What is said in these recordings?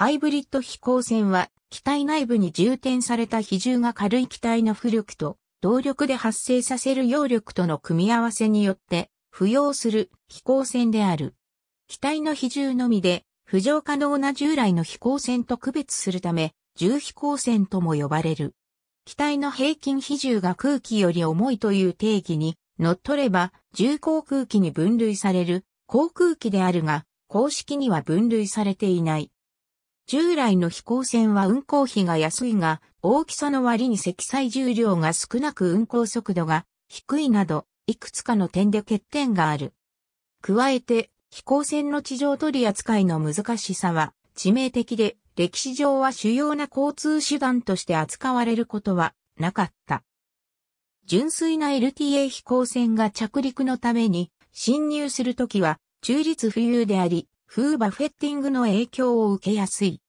ハイブリッド飛行船は、機体内部に充填された比重が軽い機体の浮力と、動力で発生させる揚力との組み合わせによって、浮揚する飛行船である。機体の比重のみで、浮上可能な従来の飛行船と区別するため、重飛行船とも呼ばれる。機体の平均比重が空気より重いという定義に、乗っ取れば、重航空機に分類される、航空機であるが、公式には分類されていない。従来の飛行船は運航費が安いが、大きさの割に積載重量が少なく運航速度が低いなど、いくつかの点で欠点がある。加えて、飛行船の地上取り扱いの難しさは致命的で、歴史上は主要な交通手段として扱われることはなかった。純粋な LTA 飛行船が着陸のために侵入するときは中立浮遊であり、風バフェッティングの影響を受けやすい。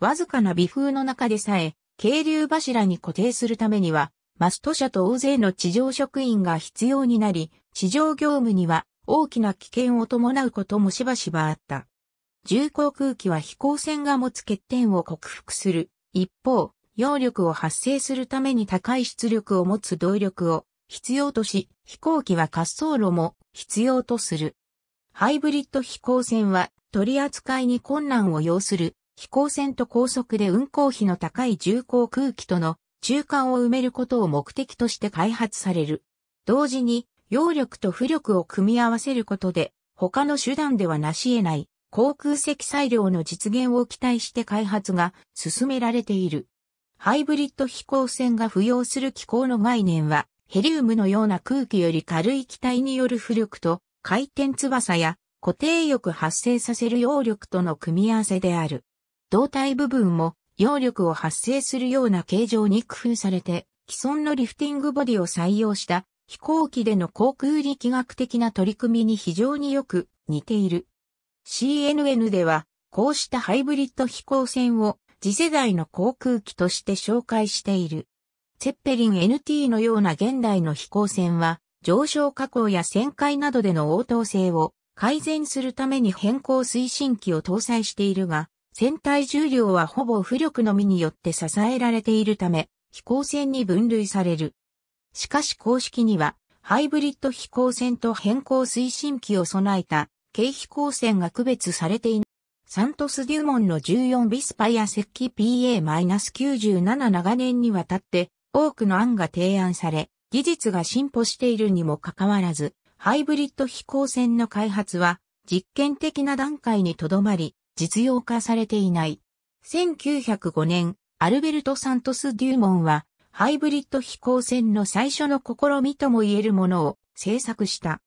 わずかな微風の中でさえ、渓流柱に固定するためには、マスト社と大勢の地上職員が必要になり、地上業務には大きな危険を伴うこともしばしばあった。重航空機は飛行船が持つ欠点を克服する。一方、揚力を発生するために高い出力を持つ動力を必要とし、飛行機は滑走路も必要とする。ハイブリッド飛行船は取り扱いに困難を要する飛行船と高速で運航費の高い重航空機との中間を埋めることを目的として開発される。同時に、揚力と浮力を組み合わせることで、他の手段では成し得ない航空積載量の実現を期待して開発が進められている。ハイブリッド飛行船が浮揚する機構の概念は、ヘリウムのような空気より軽い機体による浮力と回転翼や固定翼発生させる揚力との組み合わせである。胴体部分も揚力を発生するような形状に工夫されて、既存のリフティングボディを採用した飛行機での航空力学的な取り組みに非常によく似ている。CNN では、こうしたハイブリッド飛行船を次世代の航空機として紹介している。ツェッペリン NT のような現代の飛行船は、上昇加工や旋回などでの応答性を改善するために変更推進機を搭載しているが、船体重量はほぼ浮力のみによって支えられているため、飛行船に分類される。しかし公式には、ハイブリッド飛行船と変更推進機を備えた、軽飛行船が区別されていない。サントス・デューモンの14ビスパイア石器 PA-97 長年にわたって、多くの案が提案され、技術が進歩しているにもかかわらず、ハイブリッド飛行船の開発は実験的な段階にとどまり、実用化されていない。1905年、アルベルト・サントス・デューモンは、ハイブリッド飛行船の最初の試みとも言えるものを制作した。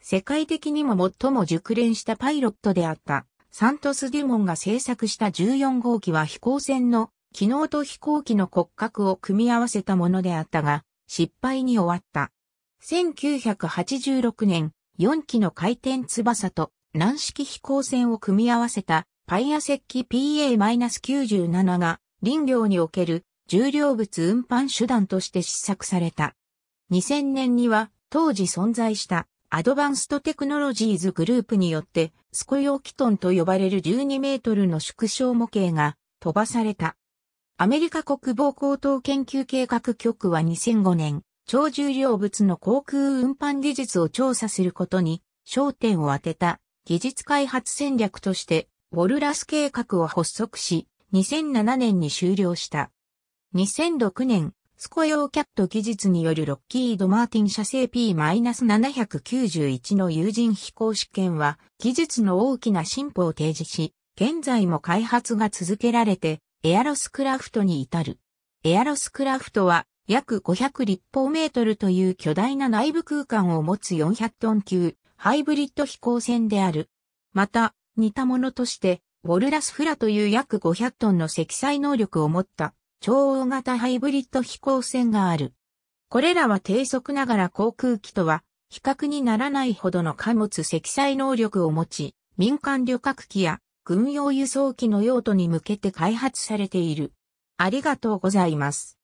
世界的にも最も熟練したパイロットであった、サントス・デューモンが制作した14号機は飛行船の機能と飛行機の骨格を組み合わせたものであったが、失敗に終わった。1986年、4機の回転翼と軟式飛行船を組み合わせたパイア石器 PA-97 が林業における重量物運搬手段として試作された。2000年には当時存在したアドバンストテクノロジーズグループによってスコヨキトンと呼ばれる12メートルの縮小模型が飛ばされた。アメリカ国防高等研究計画局は2005年、超重量物の航空運搬技術を調査することに焦点を当てた技術開発戦略として、ウォルラス計画を発足し、2007年に終了した。2006年、スコーキャット技術によるロッキード・マーティン社製 P-791 の有人飛行試験は技術の大きな進歩を提示し、現在も開発が続けられてエアロスクラフトに至る。エアロスクラフトは約500立方メートルという巨大な内部空間を持つ400トン級ハイブリッド飛行船である。また、似たものとして、ウォルラスフラという約500トンの積載能力を持った超大型ハイブリッド飛行船がある。これらは低速ながら航空機とは比較にならないほどの貨物積載能力を持ち、民間旅客機や軍用輸送機の用途に向けて開発されている。ありがとうございます。